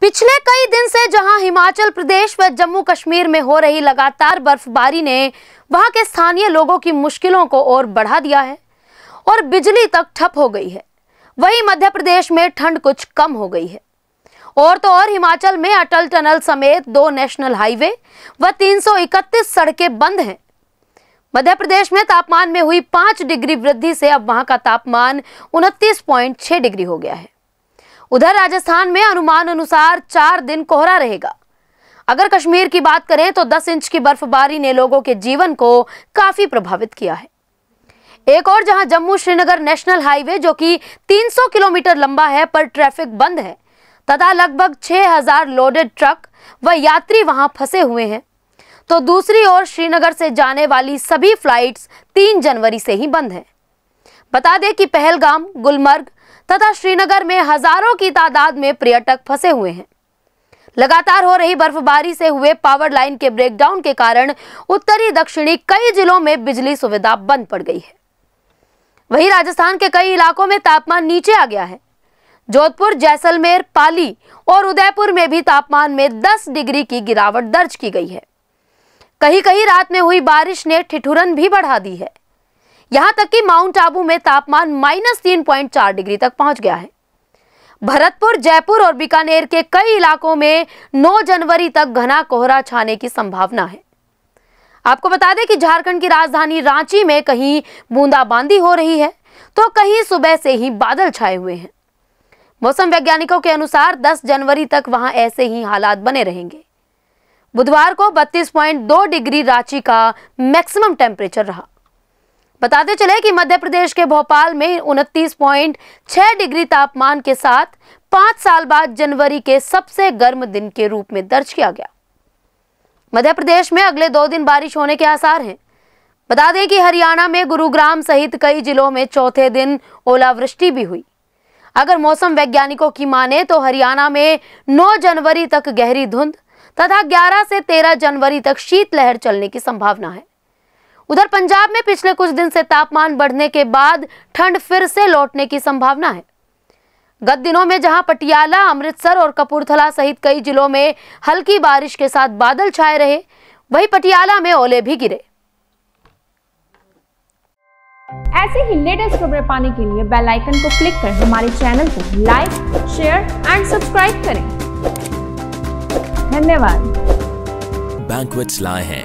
पिछले कई दिन से जहां हिमाचल प्रदेश व जम्मू कश्मीर में हो रही लगातार बर्फबारी ने वहां के स्थानीय लोगों की मुश्किलों को और बढ़ा दिया है और बिजली तक ठप हो गई है वहीं मध्य प्रदेश में ठंड कुछ कम हो गई है और तो और हिमाचल में अटल टनल समेत दो नेशनल हाईवे व 331 सड़कें बंद हैं मध्य प्रदेश में तापमान में हुई पांच डिग्री वृद्धि से अब वहां का तापमान उनतीस डिग्री हो गया है उधर राजस्थान में अनुमान अनुसार चार दिन कोहरा रहेगा अगर कश्मीर की बात करें तो 10 इंच की बर्फबारी ने लोगों के जीवन को काफी प्रभावित किया है एक और जहां जम्मू श्रीनगर नेशनल हाईवे जो कि 300 किलोमीटर लंबा है पर ट्रैफिक बंद है तथा लगभग 6000 लोडेड ट्रक व यात्री वहां फंसे हुए हैं तो दूसरी ओर श्रीनगर से जाने वाली सभी फ्लाइट्स 3 जनवरी से ही बंद हैं बता दें कि पहलगाम गुलमर्ग तथा श्रीनगर में हजारों की तादाद में पर्यटक फंसे हुए हैं लगातार हो रही बर्फबारी से हुए पावर लाइन के ब्रेकडाउन के कारण उत्तरी दक्षिणी कई जिलों में बिजली सुविधा बंद पड़ गई है वहीं राजस्थान के कई इलाकों में तापमान नीचे आ गया है जोधपुर जैसलमेर पाली और उदयपुर में भी तापमान में 10 डिग्री की गिरावट दर्ज की गई है कहीं कहीं रात में हुई बारिश ने ठिठुरन भी बढ़ा दी है यहां तक कि माउंट आबू में तापमान माइनस तीन पॉइंट चार डिग्री तक पहुंच गया है भरतपुर जयपुर और बीकानेर के कई इलाकों में नौ जनवरी तक घना कोहरा छाने की संभावना है आपको बता दें कि झारखंड की राजधानी रांची में कहीं बूंदाबांदी हो रही है तो कहीं सुबह से ही बादल छाए हुए हैं मौसम वैज्ञानिकों के अनुसार 10 जनवरी तक वहां ऐसे ही हालात बने रहेंगे बुधवार को 32.2 डिग्री रांची का मैक्सिमम टेम्परेचर रहा बताते चले कि मध्य प्रदेश के भोपाल में उनतीस डिग्री तापमान के साथ पांच साल बाद जनवरी के सबसे गर्म दिन के रूप में दर्ज किया गया मध्य प्रदेश में अगले दो दिन बारिश होने के आसार हैं बता दें कि हरियाणा में गुरुग्राम सहित कई जिलों में चौथे दिन ओलावृष्टि भी हुई अगर मौसम वैज्ञानिकों की माने तो हरियाणा में 9 जनवरी तक गहरी धुंध तथा 11 से 13 जनवरी तक शीतलहर चलने की संभावना है उधर पंजाब में पिछले कुछ दिन से तापमान बढ़ने के बाद ठंड फिर से लौटने की संभावना है गत दिनों में जहां पटियाला अमृतसर और कपूरथला सहित कई जिलों में हल्की बारिश के साथ बादल छाए रहे वहीं पटियाला में ओले भी गिरे ऐसे ही लेटेस्ट खबरें पाने के लिए बेल आइकन को क्लिक कर हमारे चैनल को लाइक शेयर एंड सब्सक्राइब करें धन्यवाद बैंकवेट्स लाए हैं